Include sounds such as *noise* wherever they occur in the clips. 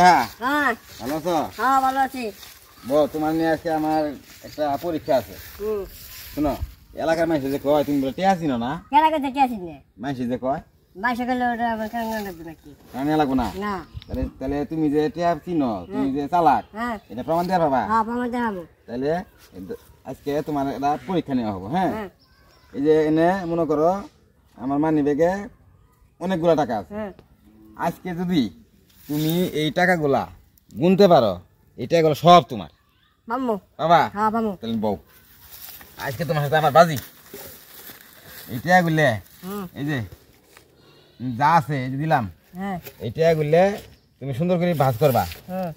হ্যাঁ। হ্যাঁ, আছে এলাকার যে কয় তুমি টিয়া না না যে তুমি যে টিয়া তুমি যে চালাক হ্যাঁ। আজকে তোমার এটা পরীক্ষা নেওয়া হবে হ্যাঁ এই যে এনে মনে করো আমার মানি ব্যাগে অনেকগুলো টাকা আছে আজকে যদি তুমি এই টাকাগুলা গুনতে পারো এই গুলো সব তোমার মাম্মু বাবা হ্যাঁ মাম্মু তাহলে বউ আজকে তোমার সাথে আমার বাজি এই গুলে এই যে যা আছে এই যে দিলাম হ্যাঁ এই গুলে তুমি সুন্দর করে ভাজ করবা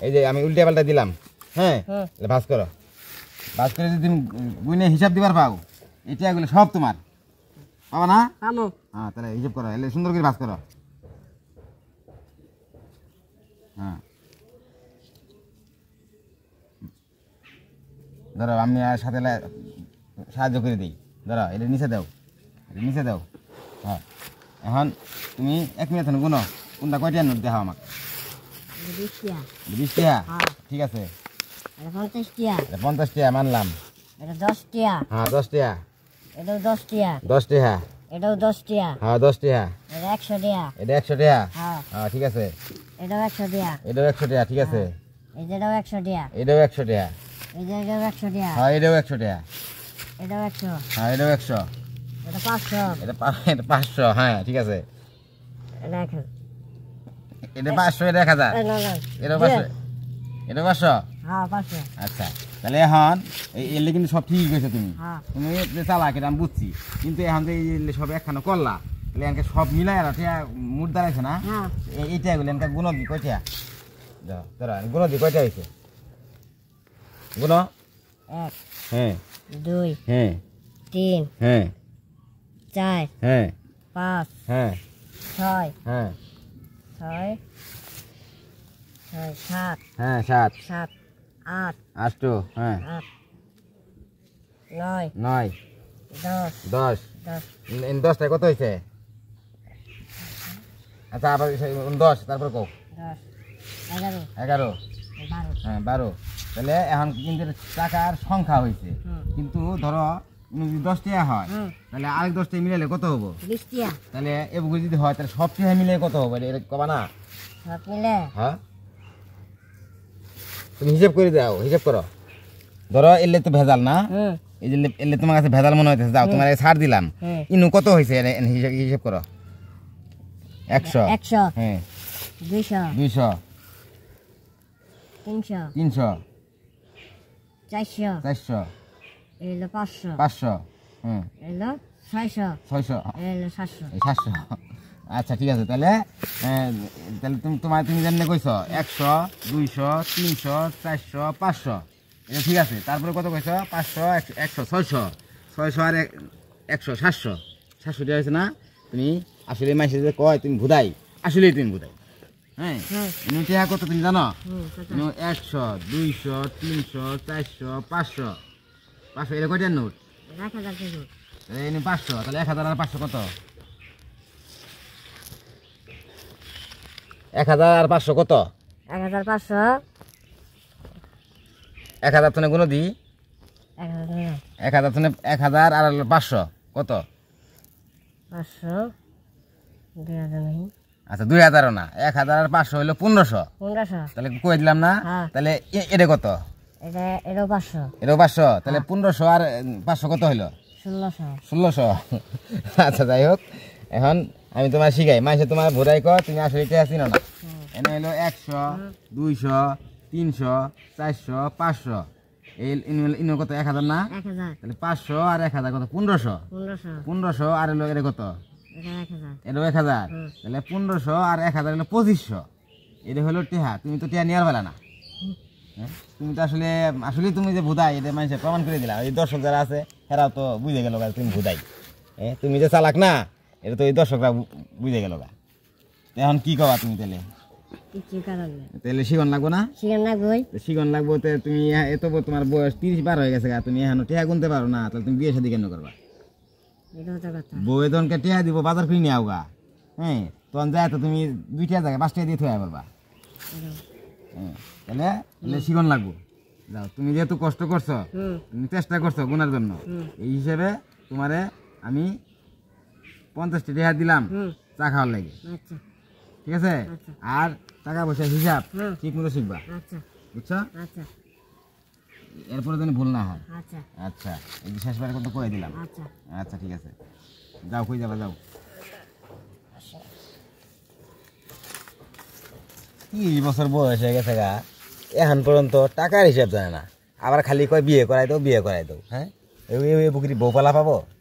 এই যে আমি উল্টা পাল্টা দিলাম হ্যাঁ ভাজ করো ভাজ করে যদি তুমি গুনে হিসাব দিবার পাও এই গুলো সব তোমার পাবা না হ্যাঁ তাহলে হিসাব করো সুন্দর করে ভাজ করো হ্যাঁ। ধরো আমি আর সাথে সাহায্য করে দিই ধরো এটা নিচে দাও এটা নিচে দাও হ্যাঁ এখন তুমি এক মিনিট গুনো কোনটা কয়টা নোট দেখাও আমাকে বিশ হ্যাঁ। ঠিক আছে পঞ্চাশ টিয়া মানলাম এটা দশ হ্যাঁ দশ টিয়া এটা এটাও 10 টিয়া হ্যাঁ 10 টাকা এটা 100 টাকা এটা 100 টাকা হ্যাঁ হ্যাঁ ঠিক আছে এটাও 100 টিয়া এটাও 100 টাকা ঠিক আছে হ্যাঁ। এটাও 100 টিয়া এটাও 100 টাকা এটাও 100 টিয়া হ্যাঁ এটাও 100 টাকা এটাও 100 হ্যাঁ এটাও 100 এটা 500 এটা 500 *laughs* হ্যাঁ ঠিক আছে এটা 1000 এটা 500 এটা 1000 এটা 500 এটা 500 হ্যাঁ 500 আচ্ছা তাহলে এখন এলে কিন্তু সব ঠিক হয়েছে তুমি হ্যাঁ। তুমি চালা কেটে আমি বুঝছি কিন্তু এখন এই সব একখানা করলা তাহলে এনকে সব মিলাই আর মুড দাঁড়াইছে না হ্যাঁ। এইটা গুলো এনকে গুণ দি কয়টা দাঁড়া গুণ দি কয়টা হয়েছে গুণ হ্যাঁ দুই হ্যাঁ তিন হ্যাঁ চার হ্যাঁ পাঁচ হ্যাঁ ছয় হ্যাঁ ছয় ছয় সাত হ্যাঁ সাত সাত আট হ্যাঁ। দশটায় কত হয়েছে আচ্ছা আবার দশ তারপর কো এগারো হ্যাঁ বারো তাহলে এখন কিন্তু টাকার সংখ্যা হয়েছে কিন্তু ধরো দশ হয় তাহলে আরেক দশ টাকা মিলালে কত হবো তাহলে এবার যদি হয় তাহলে সব মিলে কত হবো কবা না হ্যাঁ তুমি হিসাব করে দাও হিসাব করো ধরো এলে তো ভেজাল না হ্যাঁ। এই যে এলে তোমার কাছে ভেজাল মনে হইতেছে দাও হ্যাঁ। তোমার সার দিলাম হ্যাঁ। ইনু কত হয়েছে হিসাব করো একশো একশো হ্যাঁ দুইশো দুইশো তিনশো তিনশো চারশো চারশো এলো পাঁচশো পাঁচশো এলো ছয়শো ছয়শো এলো সাতশো সাতশো আচ্ছা ঠিক আছে তাহলে তাহলে তুমি তোমার তুমি জানলে কইছ একশো দুইশো তিনশো চারশো পাঁচশো এটা ঠিক আছে তারপরে কত কইছ পাঁচশো একশো ছয়শো ছয়শো আর একশো সাতশো সাতশো দেওয়া হয়েছে না তুমি আসলে মাইসে যে কয় তুমি ভুদাই আসলেই তুমি ভুদাই হ্যাঁ, হ্যাঁ। টিয়া কত তুমি জানো একশো দুইশো তিনশো চারশো পাঁচশো পাঁচশো এটা কয়টার নোট পাঁচশো তাহলে এক হাজার আর পাঁচশো কত এক হাজার আর পাঁচশো কত এক হাজার পাঁচশো এক হাজার তনে কোনো দি এক হাজার তনে এক হাজার আর পাঁচশো কত পাঁচশো দুই হাজার আচ্ছা দুই হাজারও না এক হাজার আর পাঁচশো হইলো পনেরোশো তাহলে কয়ে দিলাম না হ্যাঁ। তাহলে এটা কত এটাও পাঁচশো তাহলে হ্যাঁ। পনেরোশো আর পাঁচশো কত হইলো ষোলোশো ষোলোশো আচ্ছা যাই হোক এখন আমি তোমার শিখাই মাসে তোমার ভোরাই কর তুমি আসলে এটা আসি না এনে হলো একশো দুইশো তিনশো চারশো পাঁচশো এই ইনুর কত এক হাজার না তাহলে পাঁচশো আর এক হাজার কত পনেরোশো পনেরোশো আর এলো এটা কত এটা এক হাজার তাহলে পনেরোশো আর এক হাজার এলো পঁচিশশো এটা হলো টেহা তুমি তো টেহা নেওয়ার বেলা না হ্যাঁ? তুমি তো আসলে আসলে তুমি যে ভুদাই এটা মানুষের প্রমাণ করে দিলা এই দর্শক যারা আছে এরাও তো বুঝে গেল তুমি ভুদাই তুমি যে চালাক না এটা তো এই দর্শকরা বুঝে গেল গা এখন কি কবা তুমি তাহলে না তুমি বয়স গেছে গা তুমি টিয়া গুনতে না তুমি করবা দিব হ্যাঁ, তুমি দুইটা পাঁচটা হ্যাঁ, তাহলে তুমি যেহেতু কষ্ট করছো তুমি চেষ্টা করছো গুনার জন্য এই হিসেবে তোমারে আমি পঞ্চাশটি টাকা দিলাম চা খাওয়ার লাগে আচ্ছা। ঠিক আছে আচ্ছা। আর টাকা পয়সা হিসাব ঠিক মতো শিখবা আচ্ছা। বুঝছো এরপরে যেন ভুল না হয় আচ্ছা এই যে শেষবারের কথা করে দিলাম আচ্ছা ঠিক আছে যাও কই যাবা যাও তিরিশ বছর বয়স হয়ে গেছে গা এখন পর্যন্ত টাকার হিসাব জানে না আবার খালি কয় বিয়ে করাই দাও বিয়ে করাই দাও হ্যাঁ এই বুকির বউ পালা পাবো